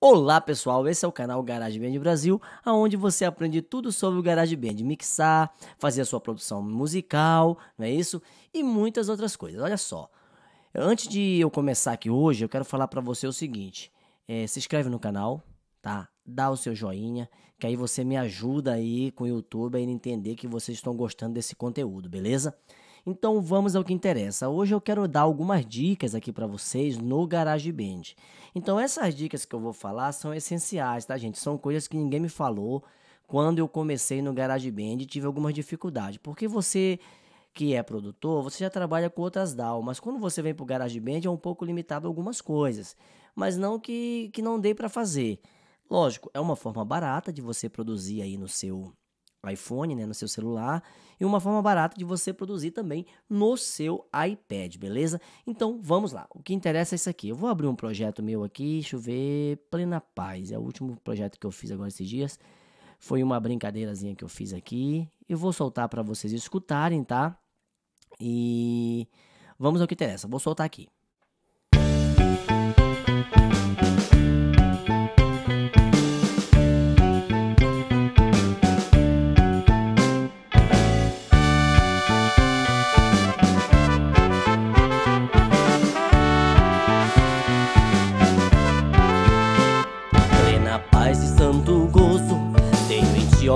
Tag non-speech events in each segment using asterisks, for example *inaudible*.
Olá pessoal, esse é o canal GarageBand Brasil, aonde você aprende tudo sobre o GarageBand, mixar, fazer a sua produção musical, não é isso? E muitas outras coisas. Olha só, antes de eu começar aqui hoje, eu quero falar para você o seguinte: é, se inscreve no canal, tá? Dá o seu joinha, que aí você me ajuda aí com o YouTube a entender que vocês estão gostando desse conteúdo, beleza? Então vamos ao que interessa. Hoje eu quero dar algumas dicas aqui para vocês no GarageBand. Então essas dicas que eu vou falar são essenciais, tá gente? São coisas que ninguém me falou quando eu comecei no GarageBand, tive algumas dificuldades. Porque você que é produtor, você já trabalha com outras DAO, mas quando você vem para o GarageBand é um pouco limitado a algumas coisas, mas não que, que não dê para fazer. Lógico, é uma forma barata de você produzir aí no seu iPhone, né, no seu celular, e uma forma barata de você produzir também no seu iPad, beleza? Então vamos lá. O que interessa é isso aqui. Eu vou abrir um projeto meu aqui, deixa eu ver, Plena Paz. É o último projeto que eu fiz agora esses dias. Foi uma brincadeirazinha que eu fiz aqui. Eu vou soltar para vocês escutarem, tá? E vamos ao que interessa. Vou soltar aqui.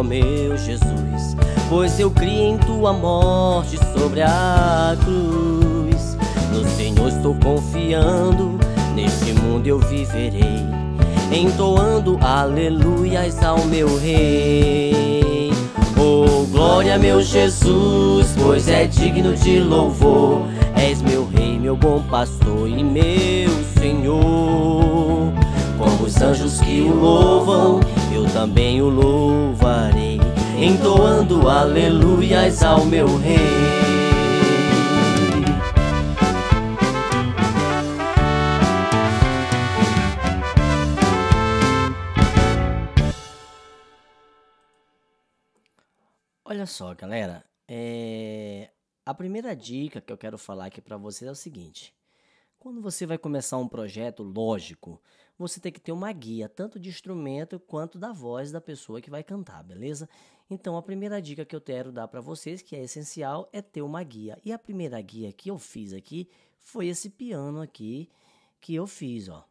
meu Jesus, pois eu criei em tua morte sobre a cruz. No Senhor estou confiando, neste mundo eu viverei, entoando aleluias ao meu Rei. Oh, glória, meu Jesus, pois é digno de louvor. És meu Rei, meu bom pastor e meu Senhor. Como os anjos que o louvam eu também o louvarei, entoando aleluias ao meu rei. Olha só, galera, é... a primeira dica que eu quero falar aqui para vocês é o seguinte: quando você vai começar um projeto, lógico, você tem que ter uma guia, tanto de instrumento quanto da voz da pessoa que vai cantar, beleza? Então, a primeira dica que eu quero dar para vocês, que é essencial, é ter uma guia. E a primeira guia que eu fiz aqui foi esse piano aqui que eu fiz, ó.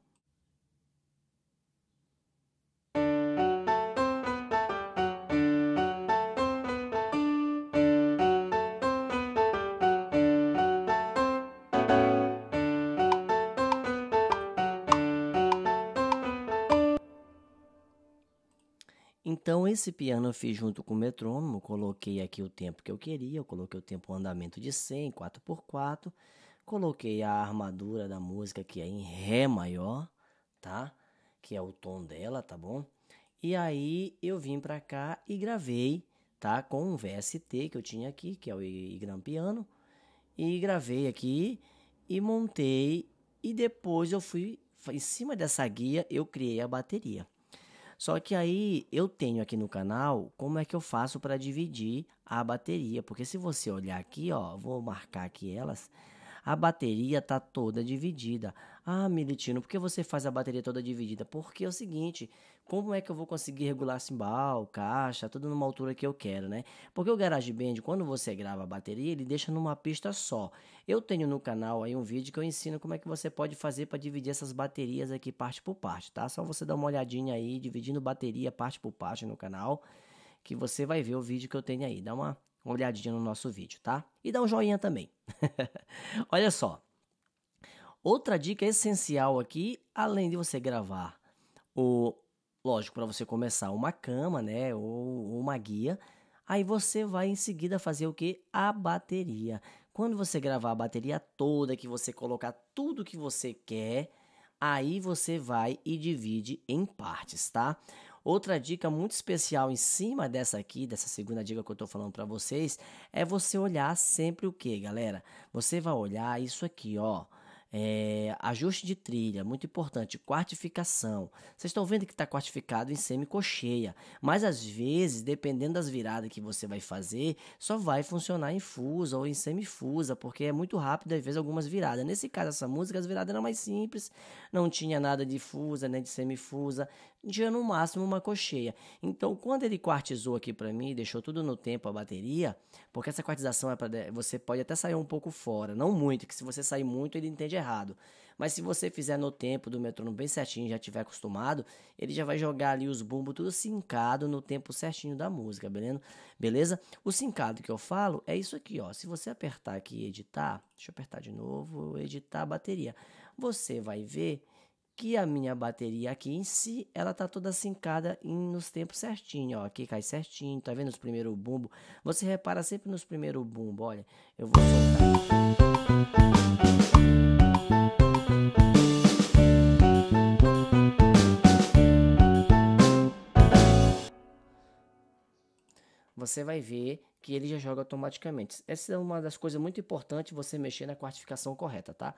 Então, esse piano eu fiz junto com o metrônomo, coloquei aqui o tempo que eu queria, eu coloquei o tempo o andamento de 100, 4x4, coloquei a armadura da música que é em Ré maior, tá? Que é o tom dela, tá bom? E aí eu vim pra cá e gravei, tá? Com um VST que eu tinha aqui, que é o Igram Piano, e gravei aqui e montei, e depois eu fui, em cima dessa guia, eu criei a bateria. Só que aí eu tenho aqui no canal como é que eu faço para dividir a bateria, porque se você olhar aqui, ó, vou marcar aqui elas, a bateria tá toda dividida. Ah, Militino, por que você faz a bateria toda dividida? Porque é o seguinte, como é que eu vou conseguir regular cimbal, caixa, tudo numa altura que eu quero, né? Porque o GarageBand, quando você grava a bateria, ele deixa numa pista só. Eu tenho no canal aí um vídeo que eu ensino como é que você pode fazer para dividir essas baterias aqui parte por parte, tá? Só você dar uma olhadinha aí, dividindo bateria parte por parte no canal, que você vai ver o vídeo que eu tenho aí. Dá uma uma olhadinha no nosso vídeo, tá? E dá um joinha também. *laughs* Olha só. Outra dica essencial aqui, além de você gravar o lógico para você começar uma cama, né, ou uma guia, aí você vai em seguida fazer o que? A bateria. Quando você gravar a bateria toda, que você colocar tudo que você quer, aí você vai e divide em partes, tá? Outra dica muito especial em cima dessa aqui, dessa segunda dica que eu estou falando para vocês, é você olhar sempre o que, galera? Você vai olhar isso aqui, ó. É, ajuste de trilha, muito importante, quartificação. Vocês estão vendo que está quartificado em semicocheia, mas às vezes, dependendo das viradas que você vai fazer, só vai funcionar em fusa ou em semifusa, porque é muito rápido, às vezes, algumas viradas. Nesse caso, essa música, as viradas eram mais simples, não tinha nada de fusa nem né, de semifusa, dia no máximo uma cocheia. Então, quando ele quartizou aqui para mim, deixou tudo no tempo a bateria, porque essa quartização é para você pode até sair um pouco fora, não muito, que se você sair muito ele entende errado. Mas se você fizer no tempo do metrônomo bem certinho, já tiver acostumado, ele já vai jogar ali os bumbos tudo sincado no tempo certinho da música, beleza? Beleza? O sincado que eu falo é isso aqui, ó. Se você apertar aqui editar, deixa eu apertar de novo, editar a bateria, você vai ver que a minha bateria aqui em si, ela tá toda sincada nos tempos certinho, ó, aqui cai certinho, tá vendo os primeiros bumbo? Você repara sempre nos primeiros bumbo, olha, eu vou soltar. você vai ver que ele já joga automaticamente. Essa é uma das coisas muito importantes você mexer na quartificação correta, tá?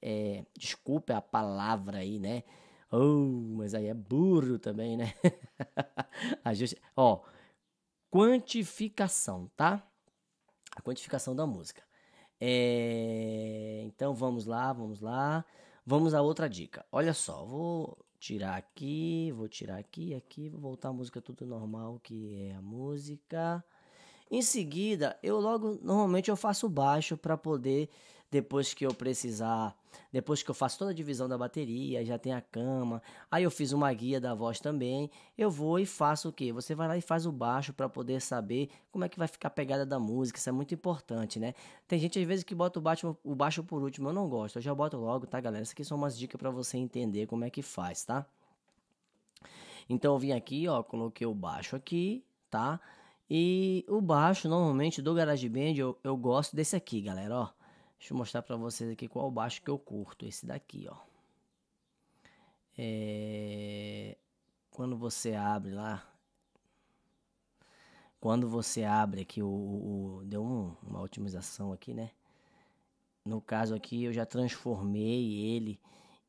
é, desculpa a palavra aí, né? Oh, mas aí é burro também, né? *laughs* a gente, ó, quantificação, tá? A quantificação da música. É, então vamos lá, vamos lá. Vamos a outra dica. Olha só, vou tirar aqui, vou tirar aqui, aqui, vou voltar a música tudo normal, que é a música. Em seguida, eu logo, normalmente eu faço baixo para poder depois que eu precisar, depois que eu faço toda a divisão da bateria, já tem a cama, aí eu fiz uma guia da voz também, eu vou e faço o que? Você vai lá e faz o baixo para poder saber como é que vai ficar a pegada da música, isso é muito importante, né? Tem gente às vezes que bota o baixo, o baixo por último, eu não gosto, eu já boto logo, tá galera? Isso aqui são umas dicas para você entender como é que faz, tá? Então eu vim aqui, ó, coloquei o baixo aqui, tá? E o baixo, normalmente, do GarageBand, eu, eu gosto desse aqui, galera, ó. Deixa eu mostrar para vocês aqui qual baixo que eu curto. Esse daqui, ó. É... Quando você abre lá... Quando você abre aqui, o, o deu um, uma otimização aqui, né? No caso aqui, eu já transformei ele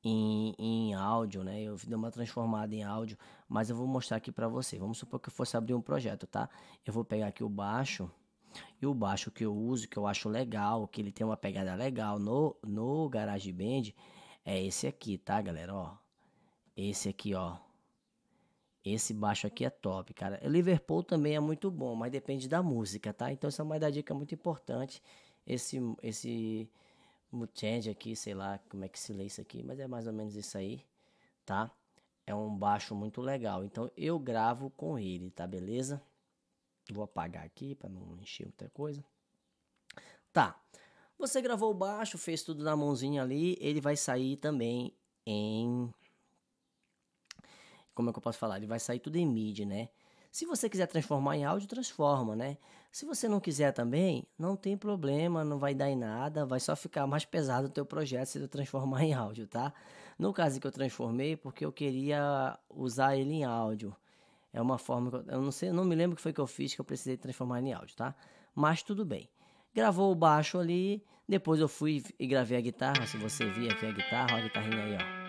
em, em áudio, né? Eu dei uma transformada em áudio, mas eu vou mostrar aqui para você. Vamos supor que eu fosse abrir um projeto, tá? Eu vou pegar aqui o baixo e o baixo que eu uso, que eu acho legal, que ele tem uma pegada legal no, no GarageBand, é esse aqui, tá, galera? Ó, esse aqui, ó. Esse baixo aqui é top, cara. O Liverpool também é muito bom, mas depende da música, tá? Então, essa é uma da dica muito importante. Esse, esse Mutend aqui, sei lá como é que se lê isso aqui, mas é mais ou menos isso aí, tá? É um baixo muito legal. Então, eu gravo com ele, tá? Beleza? Vou apagar aqui para não encher muita coisa. Tá. Você gravou baixo, fez tudo na mãozinha ali, ele vai sair também em como é que eu posso falar? Ele vai sair tudo em MIDI, né? Se você quiser transformar em áudio, transforma, né? Se você não quiser também, não tem problema, não vai dar em nada, vai só ficar mais pesado o teu projeto se tu transformar *laughs* em áudio, tá? No caso que eu transformei, porque eu queria usar ele em áudio. É uma forma que eu, eu não sei, eu não me lembro o que foi que eu fiz que eu precisei transformar em áudio, tá? Mas tudo bem. Gravou o baixo ali, depois eu fui e gravei a guitarra, se você vir aqui a guitarra, olha a guitarrinha aí, ó.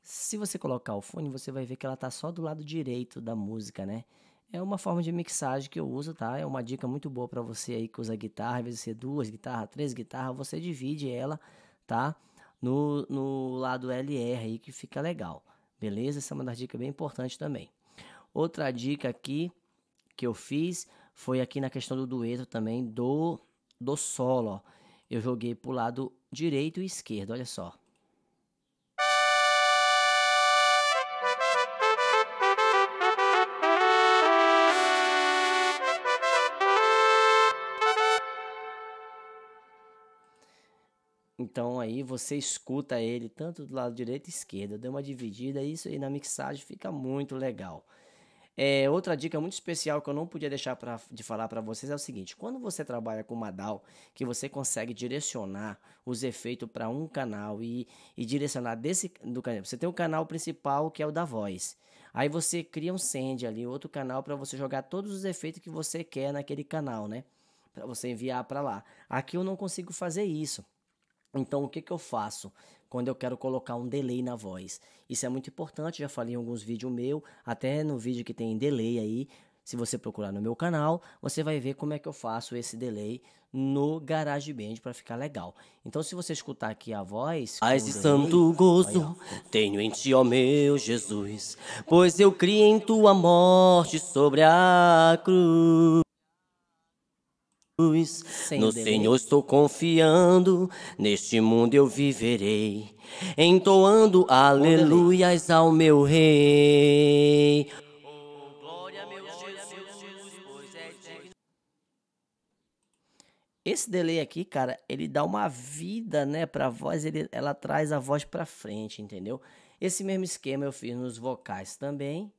Se você colocar o fone, você vai ver que ela tá só do lado direito da música, né? É uma forma de mixagem que eu uso, tá? É uma dica muito boa para você aí que usa guitarra, às vezes você duas guitarras, três guitarras, você divide ela, tá? No, no lado LR aí que fica legal. Beleza? Essa é uma das dicas bem importante também. Outra dica aqui que eu fiz foi aqui na questão do dueto também do, do solo. Ó. Eu joguei para o lado direito e esquerdo, olha só. Então aí você escuta ele tanto do lado direito e esquerda, deu uma dividida, isso aí na mixagem fica muito legal. É, outra dica muito especial que eu não podia deixar pra, de falar para vocês é o seguinte: quando você trabalha com uma DAW, que você consegue direcionar os efeitos para um canal e, e direcionar desse do canal. Você tem o um canal principal que é o da voz. Aí você cria um send ali, outro canal para você jogar todos os efeitos que você quer naquele canal, né? Para você enviar para lá. Aqui eu não consigo fazer isso. Então, o que, que eu faço quando eu quero colocar um delay na voz? Isso é muito importante, já falei em alguns vídeos meu, até no vídeo que tem delay aí. Se você procurar no meu canal, você vai ver como é que eu faço esse delay no GarageBand para ficar legal. Então, se você escutar aqui a voz... Mas de santo gozo tenho em ti, ó meu Jesus, pois eu criei em tua morte sobre a cruz. Sem no Senhor estou confiando, neste mundo eu viverei, entoando aleluias ao meu rei. Esse delay aqui, cara, ele dá uma vida, né, pra voz, ele, ela traz a voz pra frente, entendeu? Esse mesmo esquema eu fiz nos vocais também,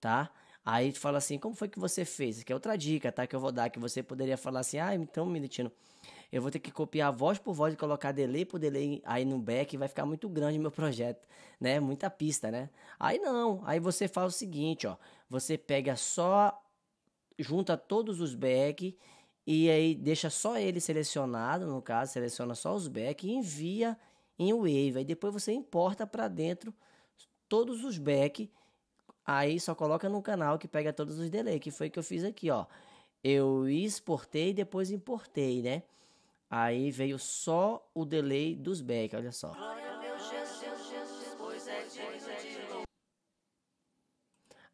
tá? Aí tu fala assim, como foi que você fez? Que é outra dica, tá? Que eu vou dar, que você poderia falar assim, ah, então, Militino, eu vou ter que copiar voz por voz e colocar delay por delay aí no back, vai ficar muito grande meu projeto, né? Muita pista, né? Aí não, aí você faz o seguinte, ó, você pega só, junta todos os back e aí deixa só ele selecionado, no caso, seleciona só os back e envia em Wave. Aí depois você importa para dentro todos os back Aí só coloca no canal que pega todos os delay, que foi que eu fiz aqui, ó. Eu exportei e depois importei, né? Aí veio só o delay dos back, olha só.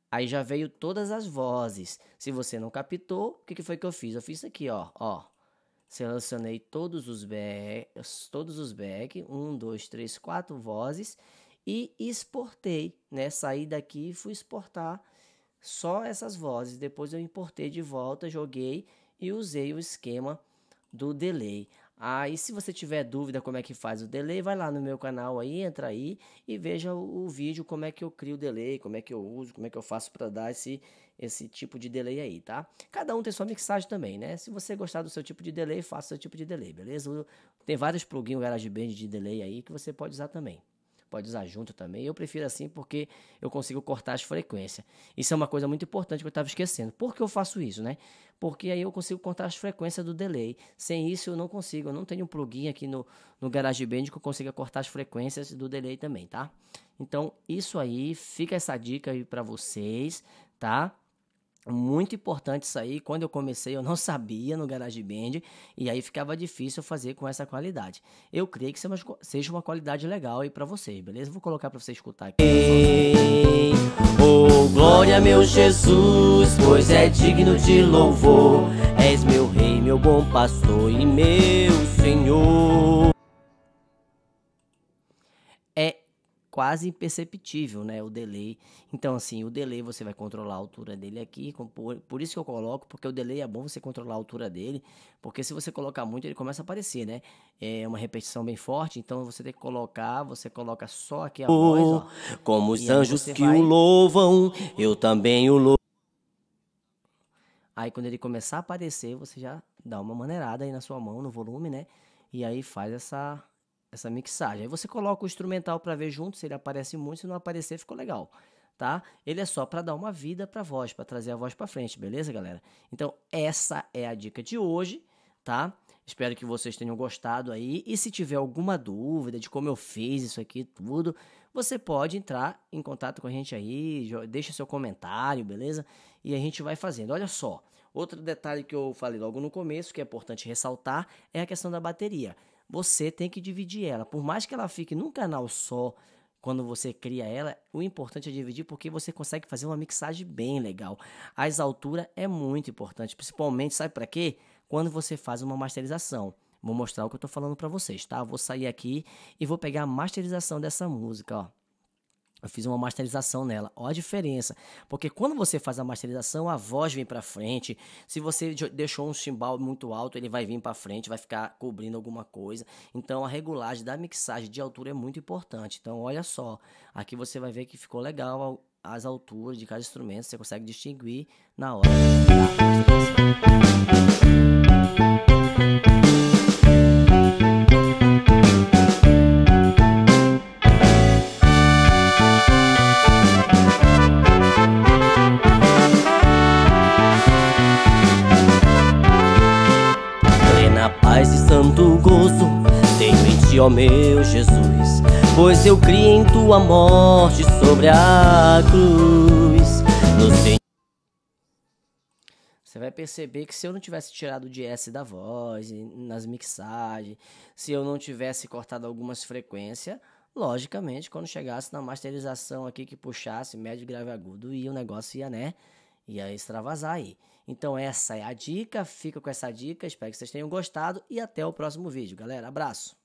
Aí já veio todas as vozes. Se você não captou, o que, que foi que eu fiz? Eu fiz isso aqui, ó. ó. Selecionei todos os back, todos os back, um, dois, três, quatro vozes e exportei, né? Saí daqui e fui exportar só essas vozes. Depois eu importei de volta, joguei e usei o esquema do delay. Aí, ah, se você tiver dúvida como é que faz o delay, vai lá no meu canal aí, entra aí e veja o, o vídeo como é que eu crio o delay, como é que eu uso, como é que eu faço para dar esse esse tipo de delay aí, tá? Cada um tem sua mixagem também, né? Se você gostar do seu tipo de delay, faça o seu tipo de delay, beleza? Tem vários plugins GarageBand de delay aí que você pode usar também pode usar junto também. Eu prefiro assim porque eu consigo cortar as frequências. Isso é uma coisa muito importante que eu estava esquecendo. Por que eu faço isso, né? Porque aí eu consigo cortar as frequências do delay. Sem isso eu não consigo. Eu não tenho um plugin aqui no, no GarageBand que eu consiga cortar as frequências do delay também, tá? Então, isso aí, fica essa dica aí para vocês, tá? Muito importante isso aí. Quando eu comecei, eu não *laughs* sabia no GarageBand e aí ficava difícil fazer com essa qualidade. Eu creio que seja uma qualidade legal aí para vocês, beleza? Vou colocar para você escutar aqui. Ei, oh, glória meu Jesus, pois é digno de louvor. És meu rei, meu bom pastor e meu Senhor. quase imperceptível, né, o delay. Então, assim, o delay você vai controlar a altura dele aqui, por, por isso que eu coloco, porque o delay é bom você controlar a altura dele, porque se você colocar muito, ele começa a aparecer, né? É uma repetição bem forte, então você tem que colocar, você coloca só aqui a voz, ó. Como os anjos que vai... o louvam, eu também o louvo. Aí quando ele começar a aparecer, você já dá uma maneirada aí na sua mão, no volume, né? E aí faz essa essa mixagem. Aí você coloca o instrumental para ver junto, se ele aparece muito, se não aparecer, ficou legal, tá? Ele é só para dar uma vida para a voz, para trazer a voz para frente, beleza, galera? Então, essa é a dica de hoje, tá? Espero que vocês tenham gostado aí. E se tiver alguma dúvida de como eu fiz isso aqui tudo, você pode entrar em contato com a gente aí, deixa seu comentário, beleza? E a gente vai fazendo. Olha só, outro detalhe que eu falei logo no começo, que é importante ressaltar, é a questão da bateria você tem que dividir ela. Por mais que ela fique num canal só, quando você cria ela, o importante é dividir porque você consegue fazer uma mixagem bem legal. A alturas é muito importante, principalmente, sabe para quê? Quando você faz uma masterização. Vou mostrar o que eu estou falando para vocês, tá? Vou sair aqui e vou pegar a masterização dessa música, ó. Eu fiz uma masterização nela. Olha a diferença. Porque quando você faz a masterização, a voz vem para frente. Se você deixou um cimbal muito alto, ele vai vir para frente, vai ficar cobrindo alguma coisa. Então a regulagem da mixagem de altura é muito importante. Então olha só, aqui você vai ver que ficou legal as alturas de cada instrumento, você consegue distinguir na hora. Tá? Pois eu criei em tua morte sobre a cruz. No você vai perceber que se eu não tivesse tirado o DS da voz, nas mixagens, se eu não tivesse cortado algumas frequências, logicamente, quando chegasse na masterização aqui que puxasse médio, grave, agudo, e o negócio ia, né? Ia extravasar aí. Então essa é a dica, fica com essa dica, espero que vocês tenham gostado e até o próximo vídeo, galera. Abraço!